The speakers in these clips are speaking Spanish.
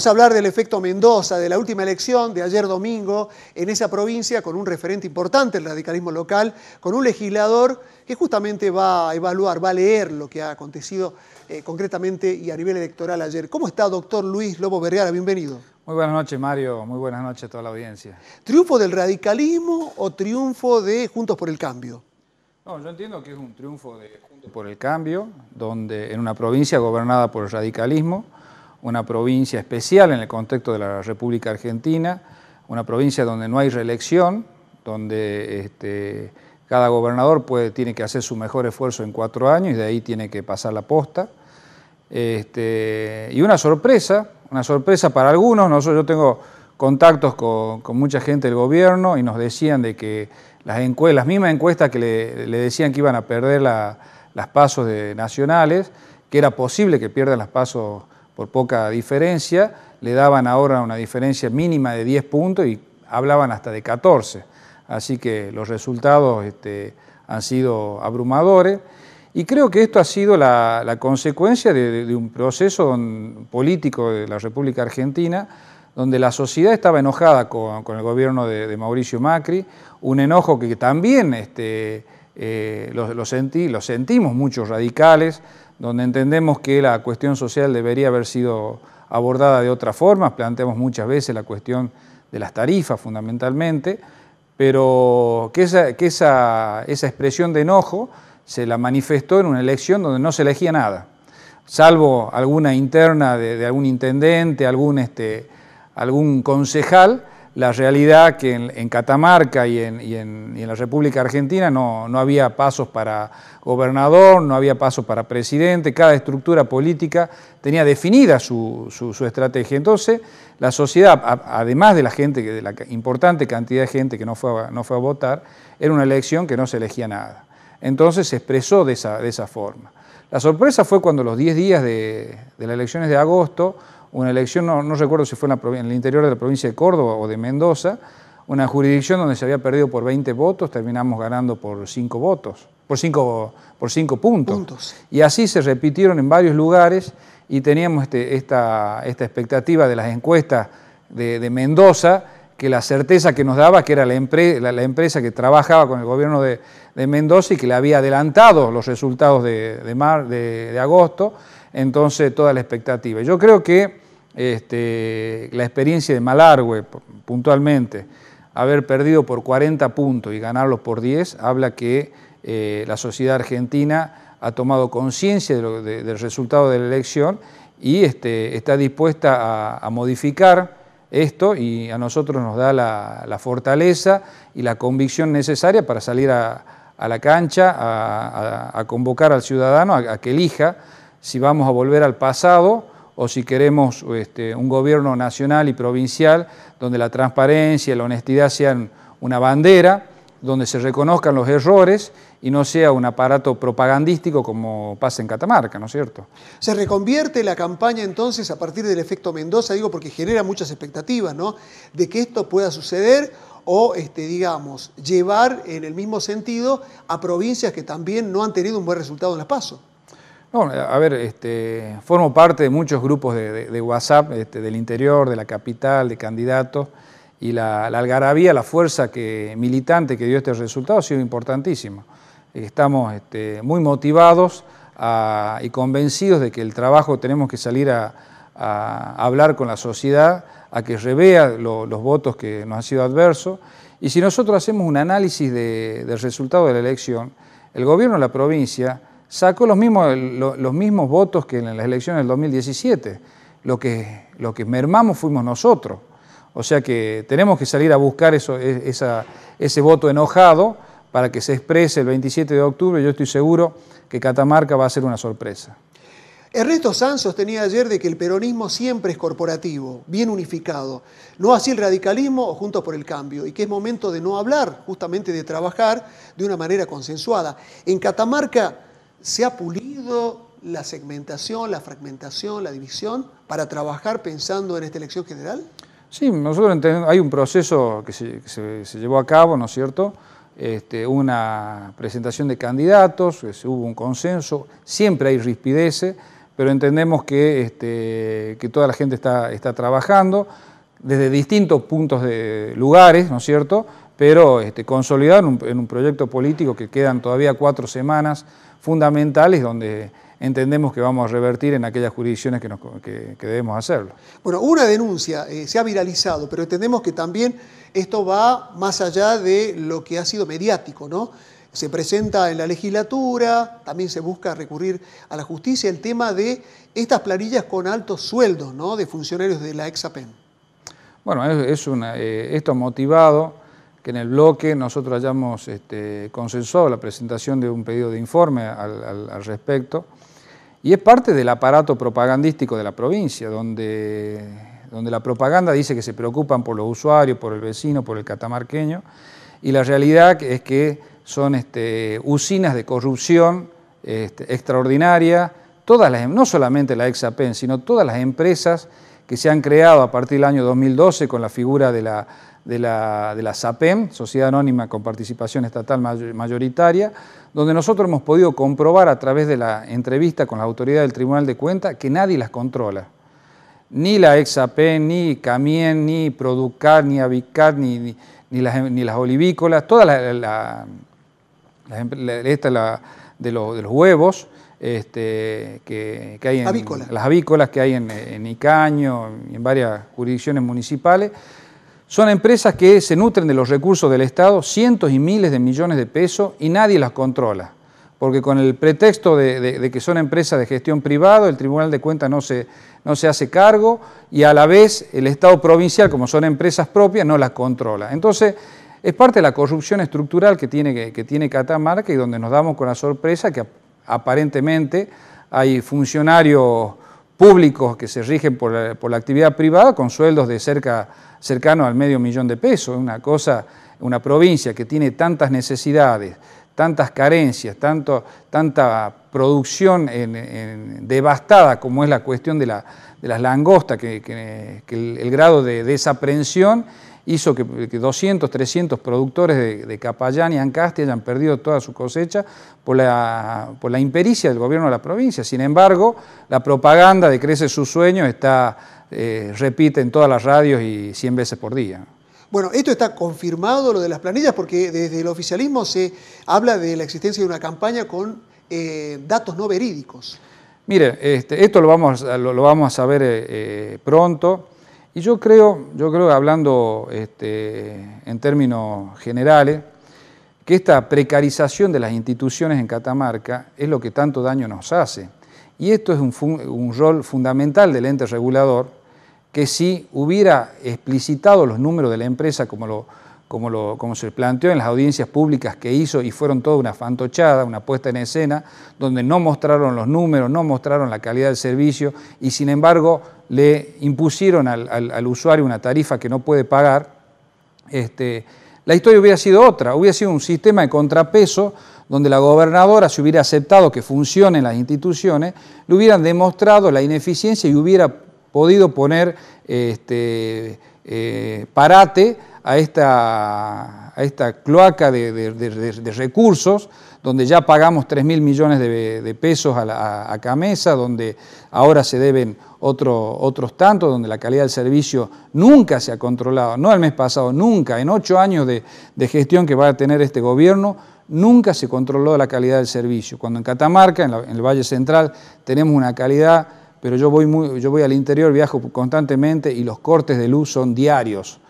Vamos a hablar del efecto Mendoza, de la última elección de ayer domingo en esa provincia con un referente importante el radicalismo local, con un legislador que justamente va a evaluar, va a leer lo que ha acontecido eh, concretamente y a nivel electoral ayer. ¿Cómo está, doctor Luis Lobo Vergara? Bienvenido. Muy buenas noches, Mario. Muy buenas noches a toda la audiencia. ¿Triunfo del radicalismo o triunfo de Juntos por el Cambio? No, yo entiendo que es un triunfo de Juntos por el Cambio, donde en una provincia gobernada por el radicalismo, una provincia especial en el contexto de la República Argentina, una provincia donde no hay reelección, donde este, cada gobernador tiene que hacer su mejor esfuerzo en cuatro años y de ahí tiene que pasar la posta. Este, y una sorpresa, una sorpresa para algunos, nosotros yo tengo contactos con, mucha gente del gobierno y nos decían de que las, mismas encuestas que le, decían que iban a perder las pasos de nacionales, que era posible que pierdan las pasos por poca diferencia, le daban ahora una diferencia mínima de 10 puntos y hablaban hasta de 14. Así que los resultados este, han sido abrumadores. Y creo que esto ha sido la, consecuencia de, un proceso político de la República Argentina, donde la sociedad estaba enojada con, el gobierno de, Mauricio Macri, un enojo que también este, eh, lo sentimos muchos radicales, donde entendemos que la cuestión social debería haber sido abordada de otra forma, planteamos muchas veces la cuestión de las tarifas fundamentalmente, pero que esa, expresión de enojo se la manifestó en una elección donde no se elegía nada, salvo alguna interna de, algún intendente, algún, este, algún concejal, la realidad que en, Catamarca y en, la República Argentina no, había pasos para gobernador, no había pasos para presidente, cada estructura política tenía definida su, estrategia. Entonces, la sociedad, además de la gente, de la importante cantidad de gente que no fue, a, no fue a votar, era una elección que no se elegía nada. Entonces se expresó de esa, forma. La sorpresa fue cuando los 10 días de, de las elecciones de agosto una elección, no, recuerdo si fue en, el interior de la provincia de Córdoba o de Mendoza, una jurisdicción donde se había perdido por 20 votos, terminamos ganando por 5 votos, por 5 por cinco puntos. Y así se repitieron en varios lugares y teníamos este, esta, expectativa de las encuestas de, Mendoza, que la certeza que nos daba que era la, empresa que trabajaba con el gobierno de, Mendoza y que le había adelantado los resultados de, agosto entonces toda la expectativa. Yo creo que este, la experiencia de Malargue, puntualmente, haber perdido por 40 puntos y ganarlos por 10, habla que eh, la sociedad argentina ha tomado conciencia del resultado de la elección y este, está dispuesta a, modificar esto y a nosotros nos da la, fortaleza y la convicción necesaria para salir a, la cancha, a, convocar al ciudadano a que elija si vamos a volver al pasado o si queremos este, un gobierno nacional y provincial donde la transparencia y la honestidad sean una bandera, donde se reconozcan los errores y no sea un aparato propagandístico como pasa en Catamarca, ¿no es cierto? Se reconvierte la campaña entonces a partir del efecto Mendoza, digo porque genera muchas expectativas, ¿no? De que esto pueda suceder o, este, digamos, llevar en el mismo sentido a provincias que también no han tenido un buen resultado en las pasos. No, a ver, este, formo parte de muchos grupos de, WhatsApp este, del interior, de la capital, de candidatos, y la, algarabía, la fuerza que, militante que dio este resultado ha sido importantísima. Estamos este, muy motivados y convencidos de que el trabajo tenemos que salir a, hablar con la sociedad, a que revea los votos que nos han sido adversos. Y si nosotros hacemos un análisis del resultado de la elección, el gobierno de la provincia sacó los mismos, los mismos votos que en las elecciones del 2017. Lo que, lo que mermamos fuimos nosotros. O sea que tenemos que salir a buscar eso, e, ese voto enojado para que se exprese el 27 de octubre. Yo estoy seguro que Catamarca va a ser una sorpresa. Ernesto Sanz sostenía ayer de que el peronismo siempre es corporativo, bien unificado, no así el radicalismo o Juntos por el Cambio, y que es momento de no hablar, justamente de trabajar de una manera consensuada. En Catamarca, se ha pulido la segmentación, la fragmentación, la división para trabajar pensando en esta elección general? Sí, nosotros entendemos, hay un proceso que se, llevó a cabo, ¿no es cierto? Este, una presentación de candidatos, hubo un consenso, siempre hay rispideces, pero entendemos que, este, que toda la gente está, trabajando desde distintos puntos de lugares, ¿no es cierto? Pero este, un, en un proyecto político que quedan todavía cuatro semanas fundamentales donde entendemos que vamos a revertir en aquellas jurisdicciones que, debemos hacerlo. Bueno, una denuncia eh, se ha viralizado, pero entendemos que también esto va más allá de lo que ha sido mediático, ¿no? Se presenta en la legislatura, también se busca recurrir a la justicia el tema de estas planillas con altos sueldos, ¿no? De funcionarios de la Exapen. Bueno, es, es eh, esto motivado que en el bloque nosotros hayamos este, consensuado la presentación de un pedido de informe al, respecto. Y es parte del aparato propagandístico de la provincia, donde, donde la propaganda dice que se preocupan por los usuarios, por el vecino, por el catamarqueño, y la realidad es que son este, usinas de corrupción este, extraordinaria todas las, em, no solamente la Exapen, sino todas las empresas que se han creado a partir del año 2012 con la figura de la, de SAPEM, Sociedad Anónima con Participación Estatal Mayoritaria, donde nosotros hemos podido comprobar a través de la entrevista con las autoridades del Tribunal de Cuentas que nadie las controla. Ni la exapen ni Camien, ni producar ni ABICAR, ni, ni, las, olivícolas, todas las... La, de los huevos, este, que, hay en las avícolas que hay en, en y en varias jurisdicciones municipales. Son empresas que se nutren de los recursos del Estado, cientos y miles de millones de pesos, y nadie las controla. Porque con el pretexto de, que son empresas de gestión privada, el Tribunal de Cuentas no se, no se hace cargo y a la vez el Estado provincial, como son empresas propias, no las controla. Entonces, es parte de la corrupción estructural que tiene, que tiene Catamarca y donde nos damos con la sorpresa que aparentemente hay funcionarios públicos que se rigen por la, actividad privada con sueldos de cerca, cercano al medio millón de pesos. Una cosa, una provincia que tiene tantas necesidades, tantas carencias, tanta producción devastada como es la cuestión de, las langostas, que, el, grado de desaprensión hizo que, 200, 300 productores de, Capayán y Ancasti hayan perdido toda su cosecha por la, impericia del gobierno de la provincia. Sin embargo, la propaganda de Crece su sueño está, eh, repite en todas las radios y 100 veces por día. Bueno, esto está confirmado, lo de las planillas, porque desde el oficialismo se habla de la existencia de una campaña con eh, datos no verídicos. Mire, este, esto lo vamos, vamos a saber eh, pronto. Y yo creo, yo creo hablando este, en términos generales, que esta precarización de las instituciones en Catamarca es lo que tanto daño nos hace. Y esto es un rol fundamental del ente regulador, que si hubiera explicitado los números de la empresa como lo como, se planteó en las audiencias públicas que hizo y fueron toda una fantochada, una puesta en escena, donde no mostraron los números, no mostraron la calidad del servicio y sin embargo le impusieron al, usuario una tarifa que no puede pagar, este, la historia hubiera sido otra, hubiera sido un sistema de contrapeso donde la gobernadora, si hubiera aceptado que funcionen las instituciones, le hubieran demostrado la ineficiencia y hubiera podido poner este, eh, parate a esta, cloaca de, recursos, donde ya pagamos 3 mil millones de, pesos a, la, a, Camesa, donde ahora se deben otros tantos, donde la calidad del servicio nunca se ha controlado, no el mes pasado, nunca, en ocho años de gestión que va a tener este gobierno, nunca se controló la calidad del servicio. Cuando en Catamarca, en, el Valle Central, tenemos una calidad, pero yo voy, yo voy al interior, viajo constantemente y los cortes de luz son diarios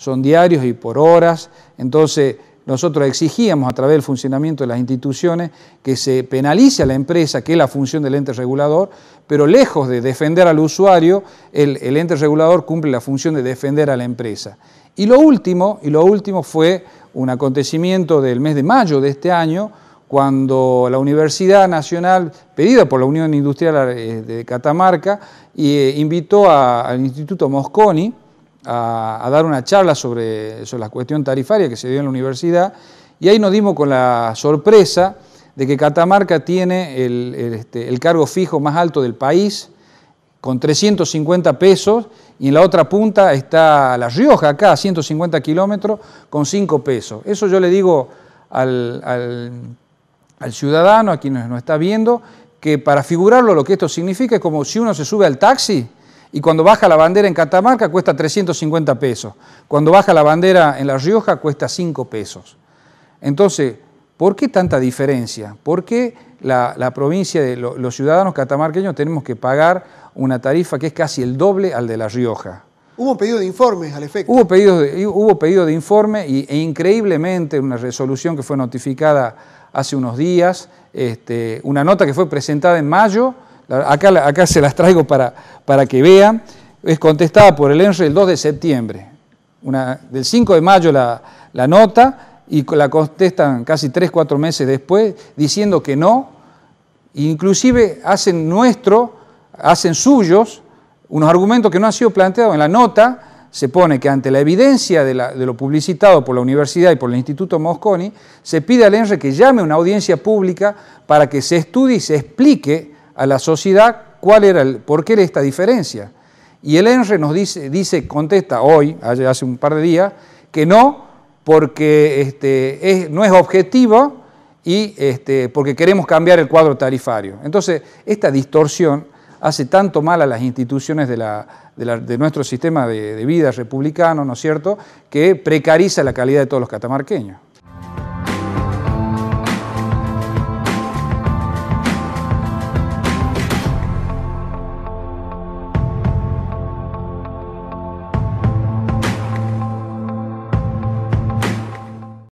son diarios y por horas. Entonces, nosotros exigíamos a través del funcionamiento de las instituciones que se penalice a la empresa, que es la función del ente regulador, pero lejos de defender al usuario, el, ente regulador cumple la función de defender a la empresa. Y lo último, y lo último fue un acontecimiento del mes de mayo de este año, cuando la Universidad Nacional, pedida por la Unión Industrial eh, de Catamarca, eh, invitó al Instituto Mosconi, a, dar una charla sobre, la cuestión tarifaria que se dio en la universidad y ahí nos dimos con la sorpresa de que Catamarca tiene el, este, cargo fijo más alto del país, con 350 pesos, y en la otra punta está La Rioja, acá, a 150 kilómetros, con 5 pesos. Eso yo le digo al, ciudadano, a quien nos está viendo, que para figurarlo lo que esto significa es como si uno se sube al taxi y cuando baja la bandera en Catamarca cuesta 350 pesos, cuando baja la bandera en La Rioja cuesta 5 pesos. Entonces, ¿por qué tanta diferencia? ¿Por qué la, provincia de los ciudadanos catamarqueños tenemos que pagar una tarifa que es casi el doble al de La Rioja? Hubo pedido de informes al efecto. Hubo pedido de, hubo pedido de informe y, e increíblemente una resolución que fue notificada hace unos días, este, una nota que fue presentada en mayo, Acá, se las traigo para, que vean. Es contestada por el ENRE el 2 de septiembre. del 5 de mayo la, nota y la contestan casi 3, 4 meses después diciendo que no. Inclusive hacen nuestro, hacen suyos unos argumentos que no han sido planteados en la nota, se pone que ante la evidencia de, de, lo publicitado por la universidad y por el Instituto Mosconi, se pide al ENRE que llame una audiencia pública para que se estudie y se explique a la sociedad cuál era el, por qué era esta diferencia. Y el ENRE nos dice, dice contesta hoy, hace un par de días, que no, porque este, es, no es objetivo y este, porque queremos cambiar el cuadro tarifario. Entonces, esta distorsión hace tanto mal a las instituciones de, la, de, nuestro sistema de vida republicano, ¿no es cierto?, que precariza la calidad de todos los catamarqueños.